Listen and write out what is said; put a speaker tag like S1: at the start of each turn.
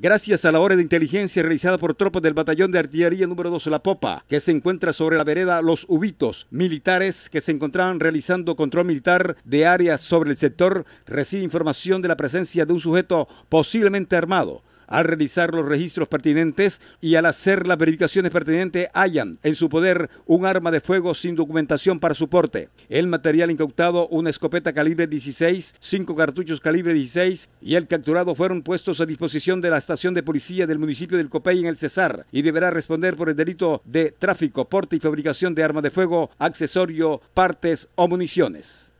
S1: Gracias a la hora de inteligencia realizada por tropas del batallón de artillería número 2 La Popa, que se encuentra sobre la vereda Los Ubitos, militares que se encontraban realizando control militar de áreas sobre el sector, recibe información de la presencia de un sujeto posiblemente armado al realizar los registros pertinentes y al hacer las verificaciones pertinentes hayan en su poder un arma de fuego sin documentación para su porte. El material incautado, una escopeta calibre 16, cinco cartuchos calibre 16 y el capturado fueron puestos a disposición de la estación de policía del municipio del Copey en el Cesar y deberá responder por el delito de tráfico, porte y fabricación de arma de fuego, accesorio, partes o municiones.